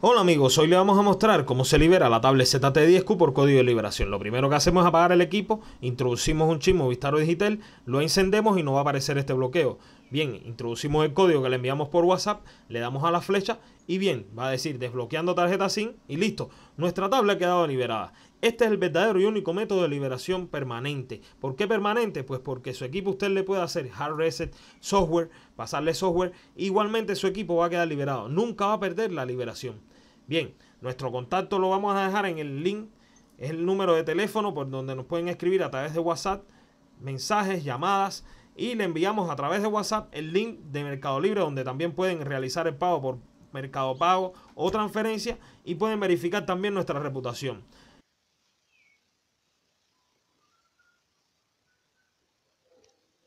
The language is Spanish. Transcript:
Hola amigos, hoy le vamos a mostrar cómo se libera la tablet ZT10Q por código de liberación. Lo primero que hacemos es apagar el equipo, introducimos un chismo Vistaro Digital, lo encendemos y no va a aparecer este bloqueo. Bien, introducimos el código que le enviamos por WhatsApp, le damos a la flecha y bien, va a decir desbloqueando tarjeta SIM y listo, nuestra tablet ha quedado liberada. Este es el verdadero y único método de liberación permanente. ¿Por qué permanente? Pues porque su equipo usted le puede hacer hard reset, software, pasarle software. E igualmente su equipo va a quedar liberado. Nunca va a perder la liberación. Bien, nuestro contacto lo vamos a dejar en el link. Es el número de teléfono por donde nos pueden escribir a través de WhatsApp, mensajes, llamadas. Y le enviamos a través de WhatsApp el link de Mercado Libre donde también pueden realizar el pago por Mercado Pago o transferencia y pueden verificar también nuestra reputación.